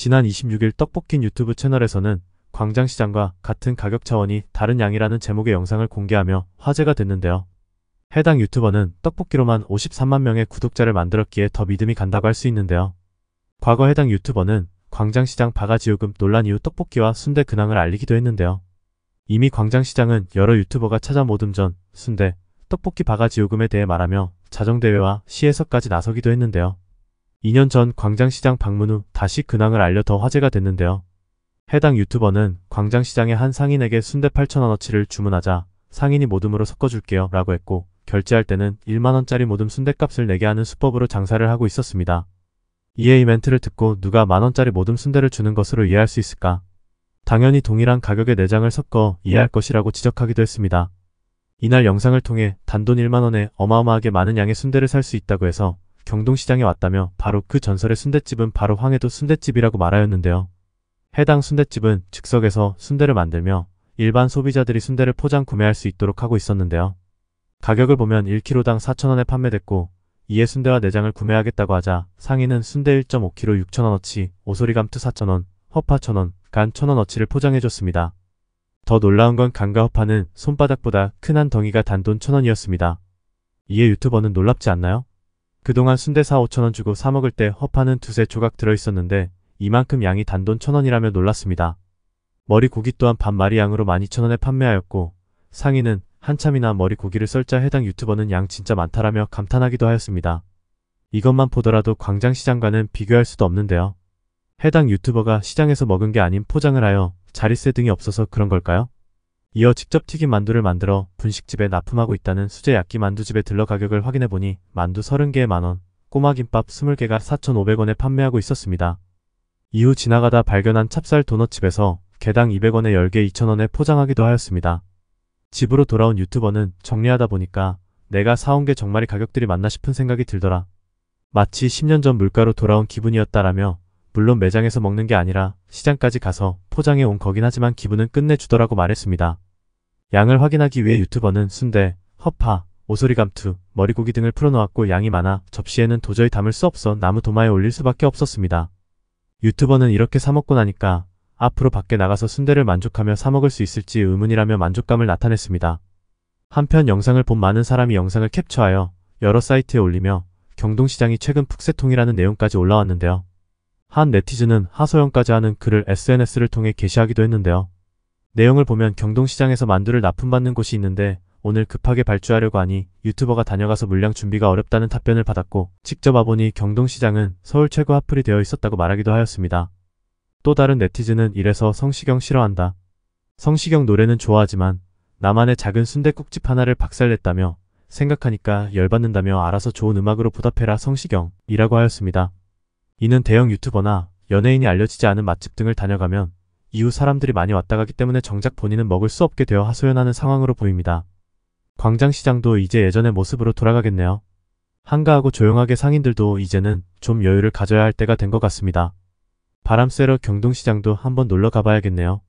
지난 26일 떡볶이 유튜브 채널에서는 광장시장과 같은 가격 차원이 다른 양이라는 제목의 영상을 공개하며 화제가 됐는데요. 해당 유튜버는 떡볶이로만 53만 명의 구독자를 만들었기에 더 믿음이 간다고 할 수 있는데요. 과거 해당 유튜버는 광장시장 바가지요금 논란 이후 떡볶이와 순대 근황을 알리기도 했는데요. 이미 광장시장은 여러 유튜버가 찾아 모듬 전 순대, 떡볶이 바가지요금에 대해 말하며 자정대회와 시에서까지 나서기도 했는데요. 2년 전 광장시장 방문 후 다시 근황을 알려 더 화제가 됐는데요. 해당 유튜버는 광장시장의 한 상인에게 순대 8천원어치를 주문하자 상인이 모듬으로 섞어줄게요 라고 했고 결제할 때는 1만원짜리 모듬 순대값을 내게 하는 수법으로 장사를 하고 있었습니다. 이에 이멘트를 듣고 누가 만원짜리 모듬 순대를 주는 것으로 이해할 수 있을까? 당연히 동일한 가격의 내장을 섞어 이해할 것이라고 지적하기도 했습니다. 이날 영상을 통해 단돈 1만원에 어마어마하게 많은 양의 순대를 살 수 있다고 해서 경동시장에 왔다며 바로 그 전설의 순대집은 바로 황해도 순대집이라고 말하였는데요. 해당 순대집은 즉석에서 순대를 만들며 일반 소비자들이 순대를 포장 구매할 수 있도록 하고 있었는데요. 가격을 보면 1kg당 4천원에 판매됐고 이에 순대와 내장을 구매하겠다고 하자 상인은 순대 1.5kg 6천원어치 오소리감투 4천원 허파 천원간천원어치를 포장해줬습니다. 더 놀라운 건 간과 허파는 손바닥보다 큰 한 덩이가 단돈 천원이었습니다 이에 유튜버는 놀랍지 않나요? 그동안 순대사 5천원 주고 사 먹을 때 허파는 두세 조각 들어있었는데 이만큼 양이 단돈 천원이라며 놀랐습니다. 머리 고기 또한 반마리 양으로 12,000원에 판매하였고 상인은 한참이나 머리 고기를 썰자 해당 유튜버는 양 진짜 많다라며 감탄하기도 하였습니다. 이것만 보더라도 광장시장과는 비교할 수도 없는데요. 해당 유튜버가 시장에서 먹은 게 아닌 포장을 하여 자릿세 등이 없어서 그런 걸까요? 이어 직접 튀긴 만두를 만들어 분식집에 납품하고 있다는 수제 약기 만두집에 들러 가격을 확인해보니 만두 30개에 만원, 꼬마김밥 20개가 4,500원에 판매하고 있었습니다. 이후 지나가다 발견한 찹쌀 도넛집에서 개당 200원에 10개 2,000원에 포장하기도 하였습니다. 집으로 돌아온 유튜버는 정리하다 보니까 내가 사온 게 정말이 가격들이 맞나 싶은 생각이 들더라. 마치 10년 전 물가로 돌아온 기분이었다라며 물론 매장에서 먹는 게 아니라 시장까지 가서 포장해 온 거긴 하지만 기분은 끝내주더라고 말했습니다. 양을 확인하기 위해 유튜버는 순대, 허파, 오소리 감투, 머리고기 등을 풀어놓았고 양이 많아 접시에는 도저히 담을 수 없어 나무 도마에 올릴 수밖에 없었습니다. 유튜버는 이렇게 사먹고 나니까 앞으로 밖에 나가서 순대를 만족하며 사먹을 수 있을지 의문이라며 만족감을 나타냈습니다. 한편 영상을 본 많은 사람이 영상을 캡처하여 여러 사이트에 올리며 경동시장이 최근 푹세통이라는 내용까지 올라왔는데요. 한 네티즌은 하소연까지 하는 글을 SNS를 통해 게시하기도 했는데요. 내용을 보면 경동시장에서 만두를 납품받는 곳이 있는데 오늘 급하게 발주하려고 하니 유튜버가 다녀가서 물량 준비가 어렵다는 답변을 받았고 직접 와보니 경동시장은 서울 최고 핫플이 되어 있었다고 말하기도 하였습니다. 또 다른 네티즌은 이래서 성시경 싫어한다. 성시경 노래는 좋아하지만 나만의 작은 순대국집 하나를 박살냈다며 생각하니까 열받는다며 알아서 좋은 음악으로 보답해라 성시경이라고 하였습니다. 이는 대형 유튜버나 연예인이 알려지지 않은 맛집 등을 다녀가면 이후 사람들이 많이 왔다 가기 때문에 정작 본인은 먹을 수 없게 되어 하소연하는 상황으로 보입니다. 광장시장도 이제 예전의 모습으로 돌아가겠네요. 한가하고 조용하게 상인들도 이제는 좀 여유를 가져야 할 때가 된 것 같습니다. 바람 쐬러 경동시장도 한번 놀러 가봐야겠네요.